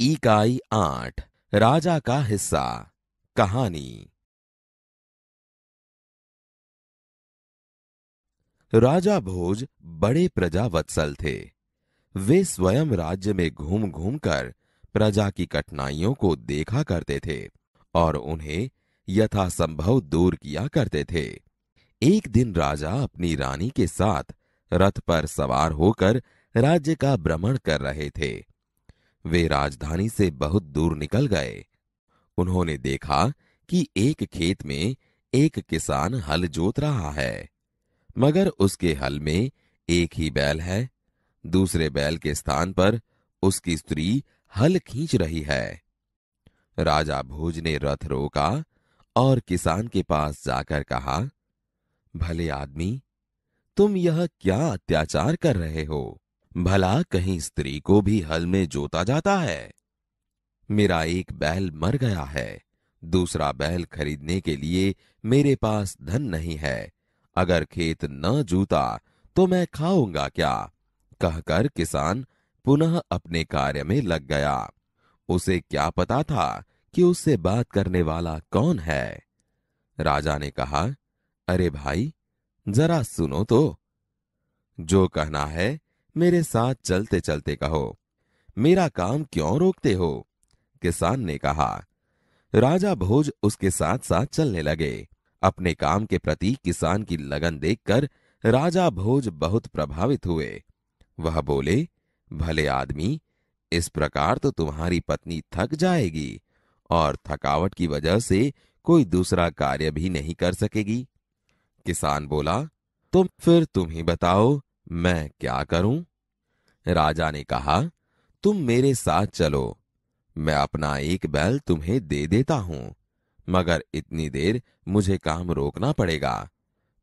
इकाई आठ राजा का हिस्सा कहानी राजा भोज बड़े प्रजावत्सल थे वे स्वयं राज्य में घूम घूम कर प्रजा की कठिनाइयों को देखा करते थे और उन्हें यथासंभव दूर किया करते थे एक दिन राजा अपनी रानी के साथ रथ पर सवार होकर राज्य का भ्रमण कर रहे थे वे राजधानी से बहुत दूर निकल गए उन्होंने देखा कि एक खेत में एक किसान हल जोत रहा है मगर उसके हल में एक ही बैल है दूसरे बैल के स्थान पर उसकी स्त्री हल खींच रही है राजा भोज ने रथ रोका और किसान के पास जाकर कहा भले आदमी तुम यह क्या अत्याचार कर रहे हो भला कहीं स्त्री को भी हल में जोता जाता है मेरा एक बैल मर गया है दूसरा बैल खरीदने के लिए मेरे पास धन नहीं है अगर खेत न जूता तो मैं खाऊंगा क्या कहकर किसान पुनः अपने कार्य में लग गया उसे क्या पता था कि उससे बात करने वाला कौन है राजा ने कहा अरे भाई जरा सुनो तो जो कहना है मेरे साथ चलते चलते कहो मेरा काम क्यों रोकते हो किसान ने कहा राजा भोज उसके साथ साथ चलने लगे अपने काम के प्रति किसान की लगन देखकर राजा भोज बहुत प्रभावित हुए वह बोले भले आदमी इस प्रकार तो तुम्हारी पत्नी थक जाएगी और थकावट की वजह से कोई दूसरा कार्य भी नहीं कर सकेगी किसान बोला तुम फिर तुम ही बताओ मैं क्या करूं राजा ने कहा तुम मेरे साथ चलो मैं अपना एक बैल तुम्हें दे देता हूं मगर इतनी देर मुझे काम रोकना पड़ेगा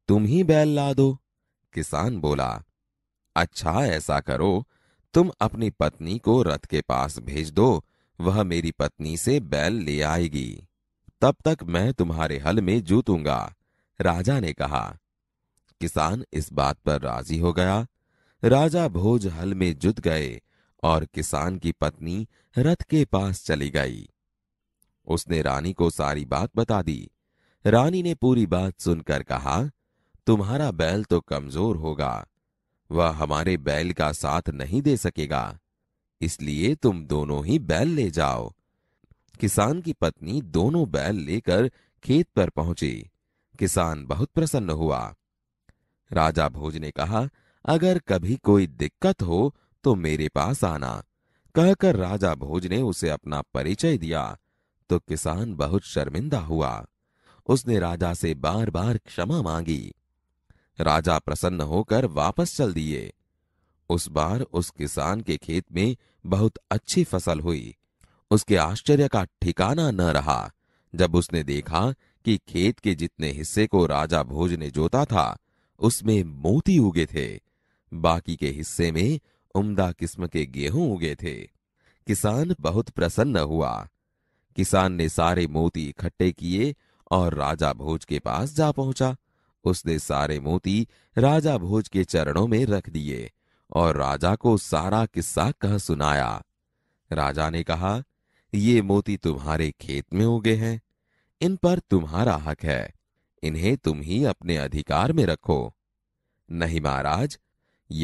तुम ही बैल ला दो किसान बोला अच्छा ऐसा करो तुम अपनी पत्नी को रथ के पास भेज दो वह मेरी पत्नी से बैल ले आएगी तब तक मैं तुम्हारे हल में जूतूंगा राजा ने कहा किसान इस बात पर राजी हो गया राजा भोज हल में जुट गए और किसान की पत्नी रथ के पास चली गई उसने रानी को सारी बात बता दी रानी ने पूरी बात सुनकर कहा तुम्हारा बैल तो कमजोर होगा वह हमारे बैल का साथ नहीं दे सकेगा इसलिए तुम दोनों ही बैल ले जाओ किसान की पत्नी दोनों बैल लेकर खेत पर पहुंची किसान बहुत प्रसन्न हुआ राजा भोज ने कहा अगर कभी कोई दिक्कत हो तो मेरे पास आना कहकर राजा भोज ने उसे अपना परिचय दिया तो किसान बहुत शर्मिंदा हुआ उसने राजा से बार बार क्षमा मांगी राजा प्रसन्न होकर वापस चल दिए उस बार उस किसान के खेत में बहुत अच्छी फसल हुई उसके आश्चर्य का ठिकाना न रहा जब उसने देखा कि खेत के जितने हिस्से को राजा भोज ने जोता था उसमें मोती उगे थे बाकी के हिस्से में उम्दा किस्म के गेहूं उगे थे किसान बहुत प्रसन्न हुआ किसान ने सारे मोती इकट्ठे किए और राजा भोज के पास जा पहुंचा उसने सारे मोती राजा भोज के चरणों में रख दिए और राजा को सारा किस्सा कह सुनाया राजा ने कहा ये मोती तुम्हारे खेत में उगे हैं इन पर तुम्हारा हक है इन्हें तुम ही अपने अधिकार में रखो नहीं महाराज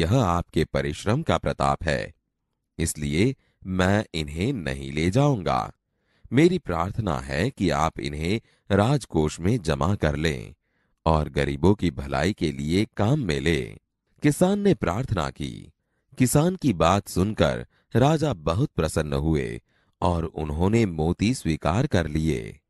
यह आपके परिश्रम का प्रताप है इसलिए मैं इन्हें नहीं ले जाऊंगा मेरी प्रार्थना है कि आप इन्हें राजकोष में जमा कर लें और गरीबों की भलाई के लिए काम में ले किसान ने प्रार्थना की किसान की बात सुनकर राजा बहुत प्रसन्न हुए और उन्होंने मोती स्वीकार कर लिए